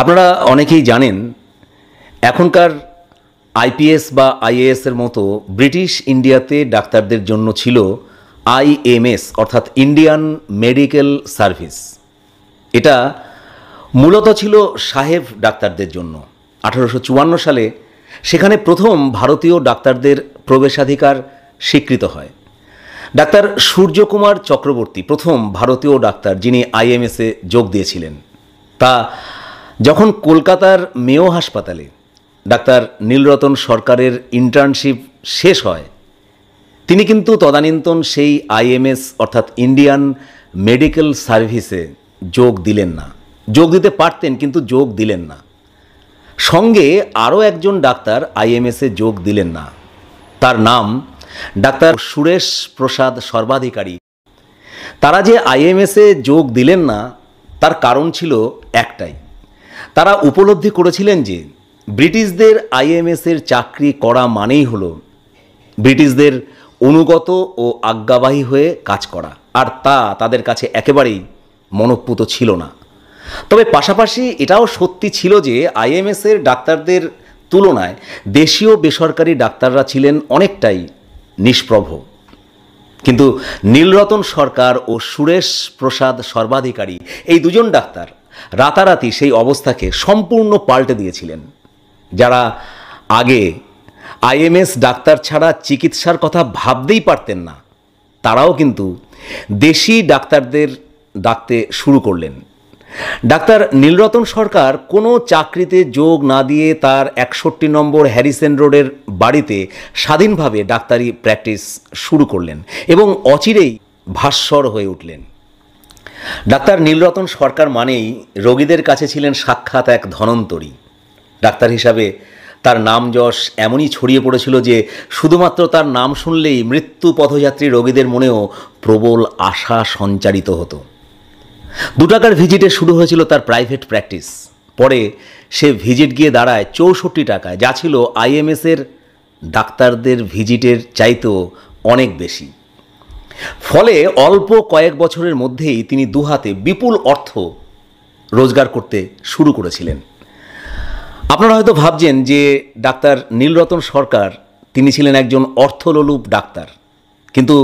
আপনারা অনেকেই জানেন এখনকার আইপিএস বা আইএএসের মতো ব্রিটিশ ইন্ডিয়াতে ডাক্তারদের জন্য ছিল আইএমএস অর্থাৎ ইন্ডিয়ান মেডিকেল সার্ভিস এটা মূলত ছিল সাহেব ডাক্তারদের জন্য আঠারোশো সালে সেখানে প্রথম ভারতীয় ডাক্তারদের প্রবেশাধিকার স্বীকৃত হয় ডাক্তার সূর্যকুমার চক্রবর্তী প্রথম ভারতীয় ডাক্তার যিনি আইএমএসে যোগ দিয়েছিলেন তা যখন কলকাতার মেয় হাসপাতালে ডাক্তার নীলরতন সরকারের ইন্টার্নশিপ শেষ হয় তিনি কিন্তু তদানীন্তন সেই আইএমএস অর্থাৎ ইন্ডিয়ান মেডিকেল সার্ভিসে যোগ দিলেন না যোগ দিতে পারতেন কিন্তু যোগ দিলেন না সঙ্গে আরও একজন ডাক্তার আইএমএসে যোগ দিলেন না তার নাম ডাক্তার সুরেশ প্রসাদ সর্বাধিকারী তারা যে আইএমএসে যোগ দিলেন না তার কারণ ছিল একটাই তারা উপলব্ধি করেছিলেন যে ব্রিটিশদের আইএমএসের চাকরি করা মানেই হলো ব্রিটিশদের অনুগত ও আজ্ঞাবাহী হয়ে কাজ করা আর তা তাদের কাছে একেবারেই মনঃপূত ছিল না তবে পাশাপাশি এটাও সত্যি ছিল যে আইএমএসের ডাক্তারদের তুলনায় দেশীয় বেসরকারি ডাক্তাররা ছিলেন অনেকটাই নিষ্প্রভ কিন্তু নীলরতন সরকার ও সুরেশ প্রসাদ সর্বাধিকারী এই দুজন ডাক্তার রাতারাতি সেই অবস্থাকে সম্পূর্ণ পাল্টে দিয়েছিলেন যারা আগে আইএমএস ডাক্তার ছাড়া চিকিৎসার কথা ভাবতেই পারতেন না তারাও কিন্তু দেশি ডাক্তারদের ডাকতে শুরু করলেন ডাক্তার নীলরতন সরকার কোনো চাকরিতে যোগ না দিয়ে তার একষট্টি নম্বর হ্যারিসেন রোডের বাড়িতে স্বাধীনভাবে ডাক্তারি প্র্যাকটিস শুরু করলেন এবং অচিরেই ভাস্বর হয়ে উঠলেন ডাক্তার নীলরতন সরকার মানেই রোগীদের কাছে ছিলেন সাক্ষাৎ এক ধনন্তরী ডাক্তার হিসাবে তার নাম যশ এমনই ছড়িয়ে পড়েছিল যে শুধুমাত্র তার নাম শুনলেই মৃত্যু পথযাত্রী রোগীদের মনেও প্রবল আশা সঞ্চারিত হতো দু টাকার ভিজিটে শুরু হয়েছিল তার প্রাইভেট প্র্যাকটিস পরে সে ভিজিট গিয়ে দাঁড়ায় চৌষট্টি টাকায় যা ছিল আইএমএসের ডাক্তারদের ভিজিটের চাইতেও অনেক বেশি ফলে অল্প কয়েক বছরের মধ্যেই তিনি দুহাতে বিপুল অর্থ রোজগার করতে শুরু করেছিলেন আপনারা হয়তো ভাবছেন যে ডাক্তার নীলরতন সরকার তিনি ছিলেন একজন অর্থলোলুপ ডাক্তার কিন্তু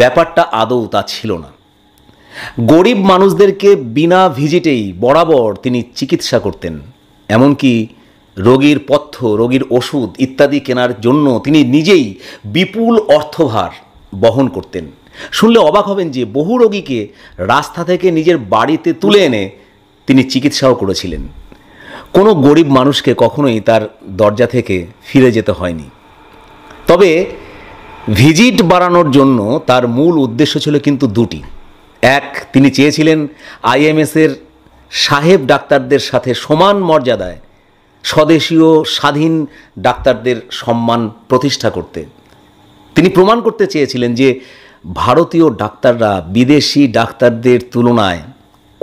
ব্যাপারটা আদৌ তা ছিল না গরিব মানুষদেরকে বিনা ভিজিটেই বরাবর তিনি চিকিৎসা করতেন এমনকি রোগীর পথ্য রোগীর ওষুধ ইত্যাদি কেনার জন্য তিনি নিজেই বিপুল অর্থভার বহন করতেন শুনলে অবাক হবেন যে বহু রোগীকে রাস্তা থেকে নিজের বাড়িতে তুলে এনে তিনি চিকিৎসাও করেছিলেন কোনো গরিব মানুষকে কখনোই তার দরজা থেকে ফিরে যেতে হয়নি তবে ভিজিট বাড়ানোর জন্য তার মূল উদ্দেশ্য ছিল কিন্তু দুটি এক তিনি চেয়েছিলেন আইএমএসের সাহেব ডাক্তারদের সাথে সমান মর্যাদায় স্বদেশীয় স্বাধীন ডাক্তারদের সম্মান প্রতিষ্ঠা করতে তিনি প্রমাণ করতে চেয়েছিলেন যে ভারতীয় ডাক্তাররা বিদেশি ডাক্তারদের তুলনায়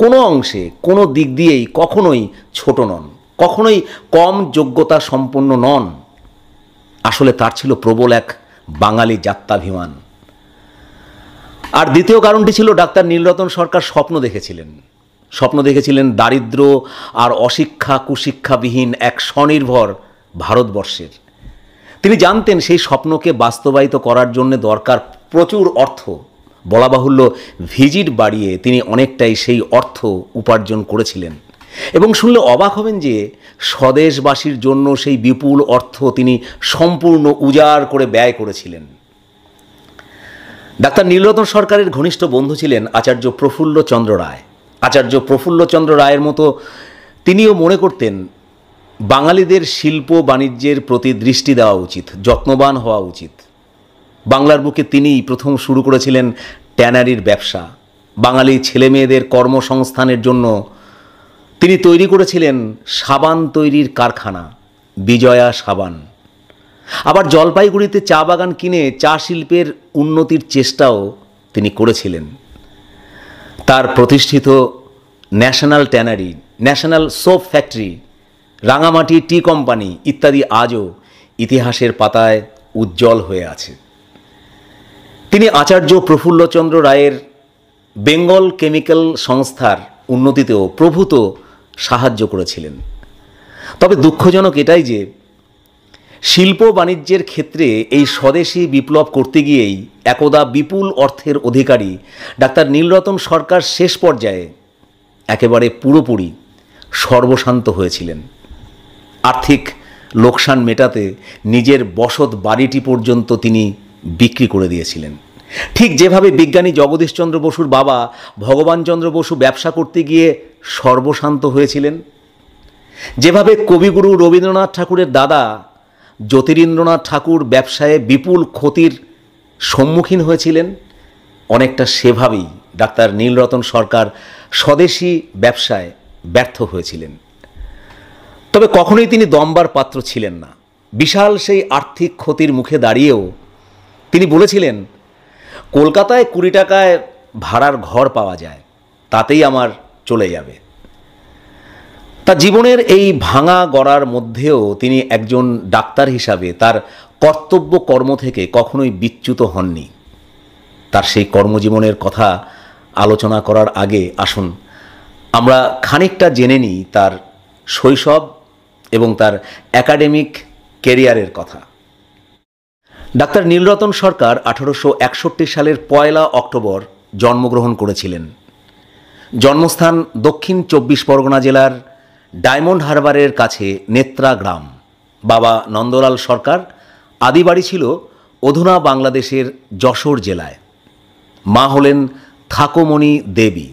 কোনো অংশে কোনো দিক দিয়েই কখনোই ছোট নন কখনোই কম যোগ্যতা সম্পন্ন নন আসলে তার ছিল প্রবল এক বাঙালি যাত্রাভিমান আর দ্বিতীয় কারণটি ছিল ডাক্তার নীলরতন সরকার স্বপ্ন দেখেছিলেন স্বপ্ন দেখেছিলেন দারিদ্র আর অশিক্ষা কুশিক্ষাবিহীন এক স্বনির্ভর ভারতবর্ষের তিনি জানতেন সেই স্বপ্নকে বাস্তবায়িত করার জন্য দরকার প্রচুর অর্থ বলা বাহুল্য ভিজিট বাড়িয়ে তিনি অনেকটাই সেই অর্থ উপার্জন করেছিলেন এবং শুনলে অবাক হবেন যে স্বদেশবাসীর জন্য সেই বিপুল অর্থ তিনি সম্পূর্ণ উজাড় করে ব্যয় করেছিলেন ডাক্তার নীলরতন সরকারের ঘনিষ্ঠ বন্ধু ছিলেন আচার্য প্রফুল্ল চন্দ্র রায় আচার্য প্রফুল্লচন্দ্র রায়ের মতো তিনিও মনে করতেন বাঙালিদের শিল্প বাণিজ্যের প্রতি দৃষ্টি দেওয়া উচিত যত্নবান হওয়া উচিত বাংলার বুকে তিনিই প্রথম শুরু করেছিলেন ট্যানারির ব্যবসা বাঙালি ছেলেমেয়েদের কর্মসংস্থানের জন্য তিনি তৈরি করেছিলেন সাবান তৈরির কারখানা বিজয়া সাবান আবার জলপাইগুড়িতে চা বাগান কিনে চা শিল্পের উন্নতির চেষ্টাও তিনি করেছিলেন তার প্রতিষ্ঠিত national tannery national soap factory Rangamati tea company ইত্যাদি আজও ইতিহাসের পাতায় উজ্জ্বল হয়ে আছে তিনি আচার্য প্রফুল্লচন্দ্র রায়ের বেঙ্গল কেমিক্যাল সংস্থার উন্নতিতেও প্রভূত সাহায্য করেছিলেন তবে দুঃখজনক এটাই যে শিল্প বাণিজ্যের ক্ষেত্রে এই স্বদেশি বিপ্লব করতে গিয়েই একদা বিপুল অর্থের অধিকারী ডাক্তার নীলরতন সরকার শেষ পর্যায়ে একেবারে পুরোপুরি সর্বশান্ত হয়েছিলেন আর্থিক লোকসান মেটাতে নিজের বসত বাড়িটি পর্যন্ত তিনি বিক্রি করে দিয়েছিলেন ঠিক যেভাবে বিজ্ঞানী জগদীশচন্দ্র বসুর বাবা ভগবানচন্দ্র বসু ব্যবসা করতে গিয়ে সর্বশান্ত হয়েছিলেন যেভাবে কবিগুরু রবীন্দ্রনাথ ঠাকুরের দাদা জ্যোতিরিন্দ্রনাথ ঠাকুর ব্যবসায়ে বিপুল ক্ষতির সম্মুখীন হয়েছিলেন অনেকটা সেভাবেই ডাক্তার নীলরতন সরকার স্বদেশি ব্যবসায় ব্যর্থ হয়েছিলেন তবে কখনোই তিনি দম্বার পাত্র ছিলেন না বিশাল সেই আর্থিক ক্ষতির মুখে দাঁড়িয়েও তিনি বলেছিলেন কলকাতায় কুড়ি টাকায় ভাড়ার ঘর পাওয়া যায় তাতেই আমার চলে যাবে তা জীবনের এই ভাঙা গড়ার মধ্যেও তিনি একজন ডাক্তার হিসাবে তার কর্তব্য কর্ম থেকে কখনোই বিচ্যুত হননি তার সেই কর্মজীবনের কথা আলোচনা করার আগে আসুন আমরা খানিকটা জেনে নিই তার শৈশব এবং তার একাডেমিক কেরিয়ারের কথা ডাক্তার নীলরতন সরকার আঠারোশো একষট্টি সালের পয়লা অক্টোবর জন্মগ্রহণ করেছিলেন জন্মস্থান দক্ষিণ চব্বিশ পরগনা জেলার ডায়মন্ড হারবারের কাছে নেত্রা গ্রাম বাবা নন্দলাল সরকার আদিবাড়ি ছিল অধুনা বাংলাদেশের যশোর জেলায় মা হলেন থাকোমণি দেবী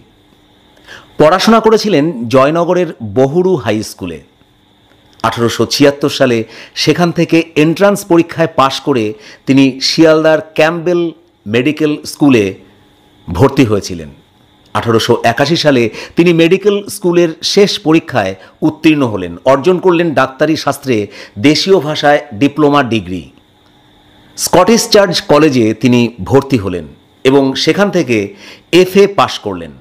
পড়াশোনা করেছিলেন জয়নগরের বহুরু হাই স্কুলে আঠারোশো ছিয়াত্তর সালে সেখান থেকে এন্ট্রান্স পরীক্ষায় পাশ করে তিনি শিয়ালদার ক্যাম্বেল মেডিকেল স্কুলে ভর্তি হয়েছিলেন আঠারোশো একাশি সালে তিনি মেডিকেল স্কুলের শেষ পরীক্ষায় উত্তীর্ণ হলেন অর্জন করলেন ডাক্তারি শাস্ত্রে দেশীয় ভাষায় ডিপ্লোমা ডিগ্রি স্কটিশ চার্চ কলেজে তিনি ভর্তি হলেন এবং সেখান থেকে এফএ পাশ করলেন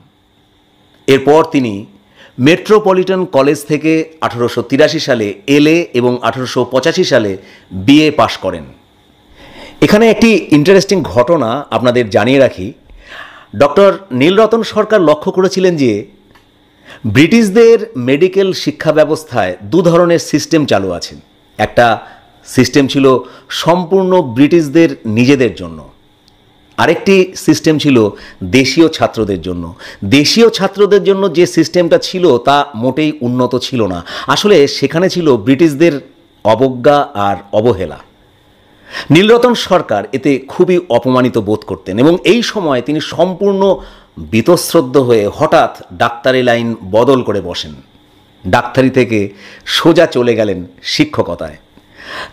এরপর তিনি মেট্রোপলিটন কলেজ থেকে আঠারোশো সালে এলএ এবং আঠারোশো সালে বিএ পাশ করেন এখানে একটি ইন্টারেস্টিং ঘটনা আপনাদের জানিয়ে রাখি ডক্টর নীলরতন সরকার লক্ষ্য করেছিলেন যে ব্রিটিশদের মেডিকেল শিক্ষা ব্যবস্থায় দু ধরনের সিস্টেম চালু আছে একটা সিস্টেম ছিল সম্পূর্ণ ব্রিটিশদের নিজেদের জন্য আরেকটি সিস্টেম ছিল দেশীয় ছাত্রদের জন্য দেশীয় ছাত্রদের জন্য যে সিস্টেমটা ছিল তা মোটেই উন্নত ছিল না আসলে সেখানে ছিল ব্রিটিশদের অবজ্ঞা আর অবহেলা নীলরতন সরকার এতে খুবই অপমানিত বোধ করতেন এবং এই সময় তিনি সম্পূর্ণ বীতশ্রদ্ধ হয়ে হঠাৎ ডাক্তারি লাইন বদল করে বসেন ডাক্তারি থেকে সোজা চলে গেলেন শিক্ষকতায়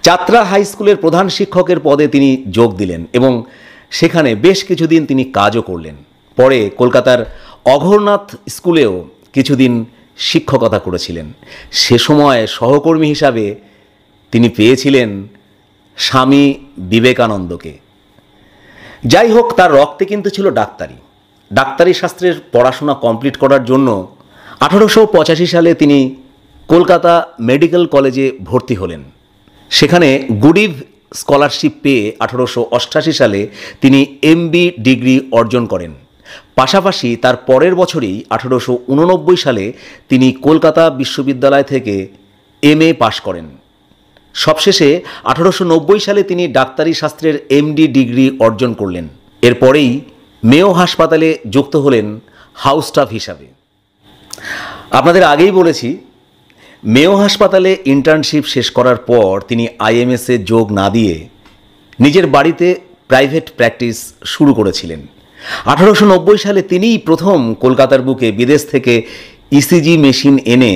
চাত্রা হাই স্কুলের প্রধান শিক্ষকের পদে তিনি যোগ দিলেন এবং সেখানে বেশ কিছুদিন তিনি কাজও করলেন পরে কলকাতার অঘরনাথ স্কুলেও কিছুদিন শিক্ষকতা করেছিলেন সে সময় সহকর্মী হিসাবে তিনি পেয়েছিলেন স্বামী বিবেকানন্দকে যাই হোক তার রক্তে কিন্তু ছিল ডাক্তারি ডাক্তারি শাস্ত্রের পড়াশোনা কমপ্লিট করার জন্য আঠারোশো পঁচাশি সালে তিনি কলকাতা মেডিকেল কলেজে ভর্তি হলেন সেখানে গুড ইভ স্কলারশিপ পেয়ে আঠারোশো অষ্টাশি সালে তিনি এমবি ডিগ্রি অর্জন করেন পাশাপাশি তার পরের বছরেই আঠারোশো উননব্বই সালে তিনি কলকাতা বিশ্ববিদ্যালয় থেকে এম এ পাশ করেন সবশেষে আঠারোশো সালে তিনি ডাক্তারি শাস্ত্রের এমডি ডিগ্রি অর্জন করলেন এরপরেই মেয় হাসপাতালে যুক্ত হলেন হাউস স্টাফ হিসাবে আপনাদের আগেই বলেছি মেয় হাসপাতালে ইন্টার্নশিপ শেষ করার পর তিনি আইএমএসে যোগ না দিয়ে নিজের বাড়িতে প্রাইভেট প্র্যাকটিস শুরু করেছিলেন আঠারোশো সালে তিনিই প্রথম কলকাতার বুকে বিদেশ থেকে ইসিজি e মেশিন এনে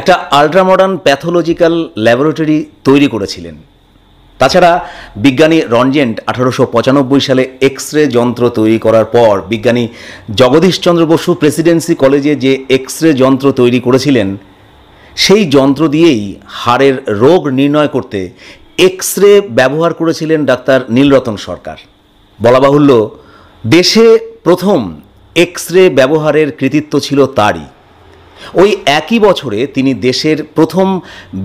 একটা মডার্ন প্যাথোলজিক্যাল ল্যাবরেটরি তৈরি করেছিলেন তাছাড়া বিজ্ঞানী রঞ্জেন্ট আঠারোশো সালে এক্স রে যন্ত্র তৈরি করার পর বিজ্ঞানী জগদীশচন্দ্র বসু প্রেসিডেন্সি কলেজে যে এক্স রে যন্ত্র তৈরি করেছিলেন সেই যন্ত্র দিয়েই হাড়ের রোগ নির্ণয় করতে এক্স রে ব্যবহার করেছিলেন ডাক্তার নীলরতন সরকার বলা বাহুল্য দেশে প্রথম এক্স রে ব্যবহারের কৃতিত্ব ছিল তারই ওই একই বছরে তিনি দেশের প্রথম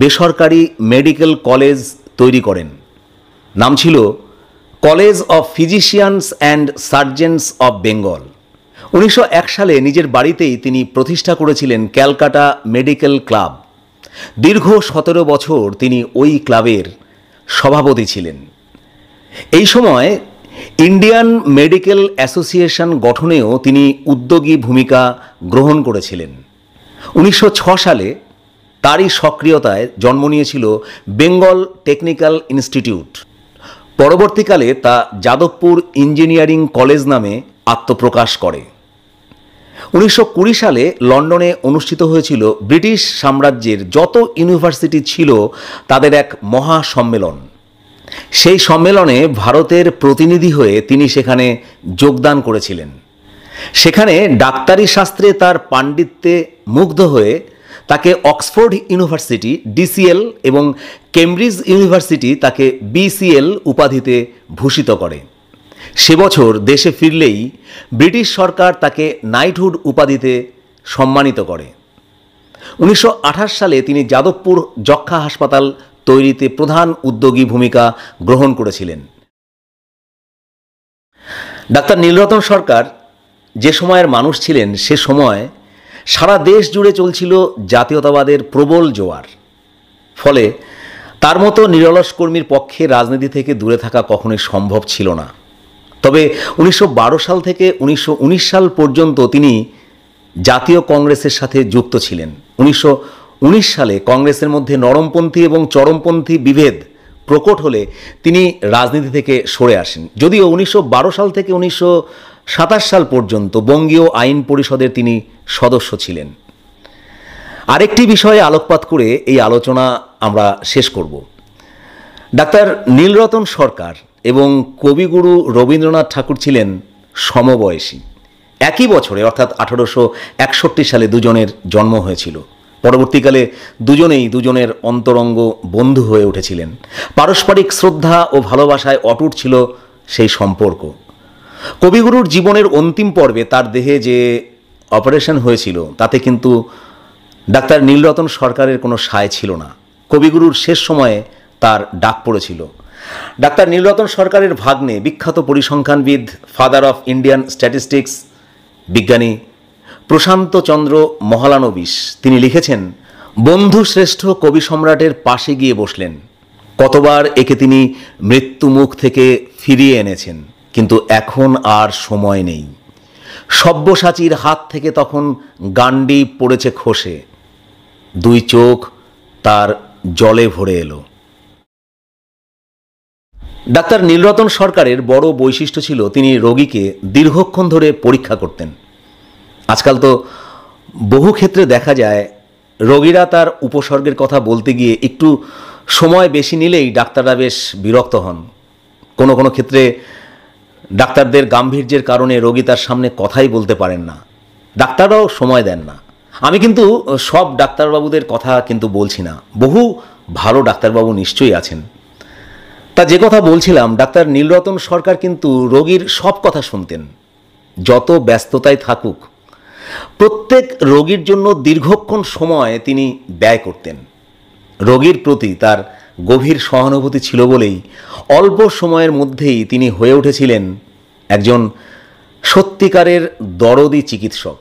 বেসরকারি মেডিকেল কলেজ তৈরি করেন নাম ছিল college of physicians and surgeons of Bengal উনিশশো সালে নিজের বাড়িতেই তিনি প্রতিষ্ঠা করেছিলেন ক্যালকাটা মেডিকেল ক্লাব দীর্ঘ সতেরো বছর তিনি ওই ক্লাবের সভাপতি ছিলেন এই সময় ইন্ডিয়ান মেডিকেল অ্যাসোসিয়েশন গঠনেও তিনি উদ্যোগী ভূমিকা গ্রহণ করেছিলেন উনিশশো সালে তারই সক্রিয়তায় জন্ম নিয়েছিল বেঙ্গল টেকনিক্যাল ইনস্টিটিউট পরবর্তীকালে তা যাদবপুর ইঞ্জিনিয়ারিং কলেজ নামে আত্মপ্রকাশ করে উনিশশো সালে লন্ডনে অনুষ্ঠিত হয়েছিল ব্রিটিশ সাম্রাজ্যের যত ইউনিভার্সিটি ছিল তাদের এক মহা সম্মেলন সেই সম্মেলনে ভারতের প্রতিনিধি হয়ে তিনি সেখানে যোগদান করেছিলেন সেখানে ডাক্তারি শাস্ত্রে তার পাণ্ডিত্যে মুগ্ধ হয়ে তাকে অক্সফোর্ড ইউনিভার্সিটি ডিসিএল এবং কেমব্রিজ ইউনিভার্সিটি তাকে বিসিএল উপাধিতে ভূষিত করে সে বছর দেশে ফিরলেই ব্রিটিশ সরকার তাকে নাইটহুড উপাধিতে সম্মানিত করে উনিশশো সালে তিনি যাদবপুর যক্ষা হাসপাতাল তৈরিতে প্রধান উদ্যোগী ভূমিকা গ্রহণ করেছিলেন ডাক্তার নীলরতন সরকার যে সময়ের মানুষ ছিলেন সে সময় সারা দেশ জুড়ে চলছিল জাতীয়তাবাদের প্রবল জোয়ার ফলে তার মতো নিরলস কর্মীর পক্ষে রাজনীতি থেকে দূরে থাকা কখনোই সম্ভব ছিল না তবে উনিশশো সাল থেকে উনিশশো সাল পর্যন্ত তিনি জাতীয় কংগ্রেসের সাথে যুক্ত ছিলেন উনিশশো সালে কংগ্রেসের মধ্যে নরমপন্থী এবং চরমপন্থী বিভেদ প্রকট হলে তিনি রাজনীতি থেকে সরে আসেন যদিও উনিশশো সাল থেকে উনিশশো সাল পর্যন্ত বঙ্গীয় আইন পরিষদের তিনি সদস্য ছিলেন আরেকটি বিষয়ে আলোকপাত করে এই আলোচনা আমরা শেষ করব ডাক্তার নীলরতন সরকার এবং কবিগুরু রবীন্দ্রনাথ ঠাকুর ছিলেন সমবয়সী একই বছরে অর্থাৎ আঠারোশো একষট্টি সালে দুজনের জন্ম হয়েছিল পরবর্তীকালে দুজনেই দুজনের অন্তরঙ্গ বন্ধু হয়ে উঠেছিলেন পারস্পরিক শ্রদ্ধা ও ভালোবাসায় অটুট ছিল সেই সম্পর্ক কবিগুরুর জীবনের অন্তিম পর্বে তার দেহে যে অপারেশন হয়েছিল তাতে কিন্তু ডাক্তার নীলরতন সরকারের কোনো সায় ছিল না কবিগুরুর শেষ সময়ে তার ডাক পড়েছিল ডাক্তার নীলরতন সরকারের ভাগ্নে বিখ্যাত পরিসংখ্যানবিদ ফাদার অফ ইন্ডিয়ান স্ট্যাটিস্টিক্স বিজ্ঞানী প্রশান্ত চন্দ্র মহালানবিশ তিনি লিখেছেন বন্ধু শ্রেষ্ঠ কবি সম্রাটের পাশে গিয়ে বসলেন কতবার একে তিনি মৃত্যুমুখ থেকে ফিরিয়ে এনেছেন কিন্তু এখন আর সময় নেই সব্যসাচীর হাত থেকে তখন গান্ডি পড়েছে খসে দুই চোখ তার জলে ভরে এলো ডাক্তার নীলরতন সরকারের বড় বৈশিষ্ট্য ছিল তিনি রোগীকে দীর্ঘক্ষণ ধরে পরীক্ষা করতেন আজকাল তো বহু ক্ষেত্রে দেখা যায় রোগীরা তার উপসর্গের কথা বলতে গিয়ে একটু সময় বেশি নিলেই ডাক্তাররা বেশ বিরক্ত হন কোনো কোনো ক্ষেত্রে ডাক্তারদের গাম্ভীর্যের কারণে রোগী তার সামনে কথাই বলতে পারেন না ডাক্তাররাও সময় দেন না আমি কিন্তু সব ডাক্তারবাবুদের কথা কিন্তু বলছি না বহু ভালো ডাক্তারবাবু নিশ্চয়ই আছেন তা যে কথা বলছিলাম ডাক্তার নীলরতন সরকার কিন্তু রোগীর সব কথা শুনতেন যত ব্যস্ততায় থাকুক প্রত্যেক রোগীর জন্য দীর্ঘক্ষণ সময় তিনি ব্যয় করতেন রোগীর প্রতি তার গভীর সহানুভূতি ছিল বলেই অল্প সময়ের মধ্যেই তিনি হয়ে উঠেছিলেন একজন সত্যিকারের দরদি চিকিৎসক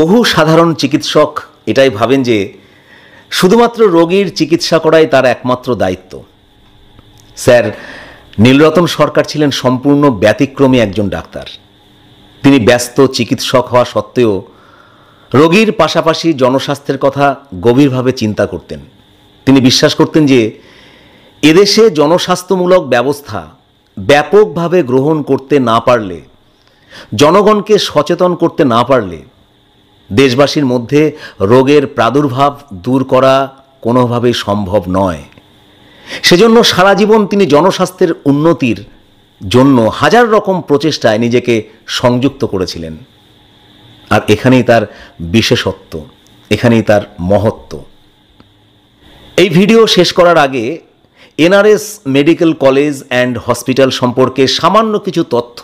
বহু সাধারণ চিকিৎসক এটাই ভাবেন যে শুধুমাত্র রোগীর চিকিৎসা করাই তার একমাত্র দায়িত্ব স্যার নীলরতন সরকার ছিলেন সম্পূর্ণ ব্যতিক্রমী একজন ডাক্তার তিনি ব্যস্ত চিকিৎসক হওয়া সত্ত্বেও রোগীর পাশাপাশি জনস্বাস্থ্যের কথা গভীরভাবে চিন্তা করতেন তিনি বিশ্বাস করতেন যে এদেশে জনস্বাস্থ্যমূলক ব্যবস্থা ব্যাপকভাবে গ্রহণ করতে না পারলে জনগণকে সচেতন করতে না পারলে দেশবাসীর মধ্যে রোগের প্রাদুর্ভাব দূর করা কোনোভাবেই সম্ভব নয় সেজন্য সারা জীবন তিনি জনস্বাস্থ্যের উন্নতির জন্য হাজার রকম প্রচেষ্টায় নিজেকে সংযুক্ত করেছিলেন আর এখানেই তার বিশেষত্ব এখানেই তার মহত্ব এই ভিডিও শেষ করার আগে NRS medical college and hospital সম্পর্কে সামান্য কিছু তথ্য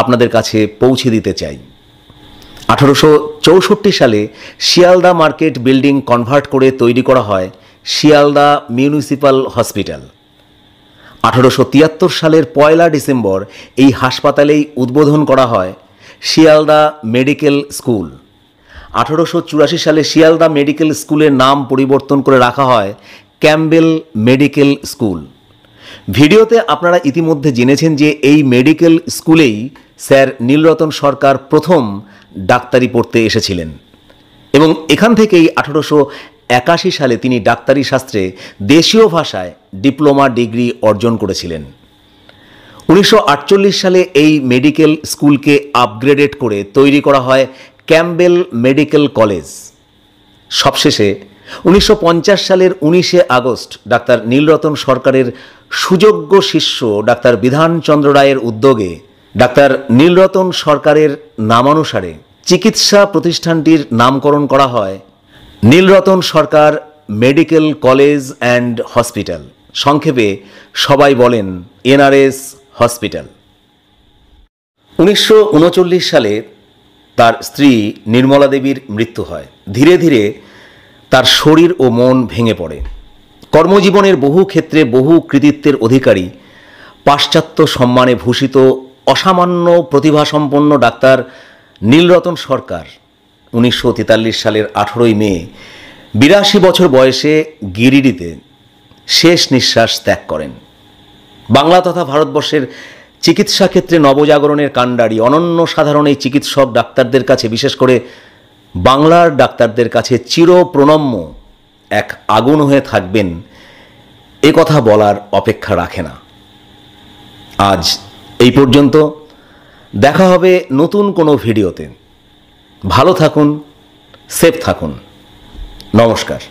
আপনাদের কাছে পৌঁছে দিতে চাই আঠারোশো চৌষট্টি সালে শিয়ালদা মার্কেট বিল্ডিং কনভার্ট করে তৈরি করা হয় শিয়ালদা মিউনিসিপাল হসপিটাল আঠারোশো তিয়াত্তর সালের পয়লা ডিসেম্বর এই হাসপাতালেই উদ্বোধন করা হয় শিয়ালদা মেডিকেল স্কুল আঠারোশো চুরাশি সালে শিয়ালদা মেডিকেল স্কুলের নাম পরিবর্তন করে রাখা হয় ক্যাম্বেল মেডিকেল স্কুল ভিডিওতে আপনারা ইতিমধ্যে জেনেছেন যে এই মেডিকেল স্কুলেই স্যার নীলরতন সরকার প্রথম ডাক্তারি পড়তে এসেছিলেন এবং এখান থেকেই আঠারোশো একাশি সালে তিনি ডাক্তারি শাস্ত্রে দেশীয় ভাষায় ডিপ্লোমা ডিগ্রি অর্জন করেছিলেন উনিশশো সালে এই মেডিকেল স্কুলকে আপগ্রেডেড করে তৈরি করা হয় ক্যাম্বেল মেডিকেল কলেজ সবশেষে উনিশশো সালের উনিশে আগস্ট ডাক্তার নীলরতন সরকারের সুযোগ্য শিষ্য ডাক্তার বিধানচন্দ্র রায়ের উদ্যোগে ডাক্তার নীলরতন সরকারের নামানুসারে চিকিৎসা প্রতিষ্ঠানটির নামকরণ করা হয় Nilratan Sarkar medical college and hospital সংক্ষেপে সবাই বলেন এনআরএস হসপিটাল উনিশশো সালে তার স্ত্রী নির্মলা দেবীর মৃত্যু হয় ধীরে ধীরে তার শরীর ও মন ভেঙে পড়ে কর্মজীবনের বহু ক্ষেত্রে বহু কৃতিত্বের অধিকারী পাশ্চাত্য সম্মানে ভূষিত অসামান্য প্রতিভাসম্পন্ন ডাক্তার নীলরতন সরকার উনিশশো সালের আঠেরোই মে বিরাশি বছর বয়সে গিরিডিতে শেষ নিঃশ্বাস ত্যাগ করেন বাংলা তথা ভারতবর্ষের চিকিৎসা ক্ষেত্রে নবজাগরণের কাণ্ডারি অনন্য সাধারণ এই চিকিৎসক ডাক্তারদের কাছে বিশেষ করে বাংলার ডাক্তারদের কাছে চিরপ্রণম্য এক আগুন হয়ে থাকবেন এ কথা বলার অপেক্ষা রাখে না আজ এই পর্যন্ত দেখা হবে নতুন কোনো ভিডিওতে ভালো থাকুন সেফ থাকুন নমস্কার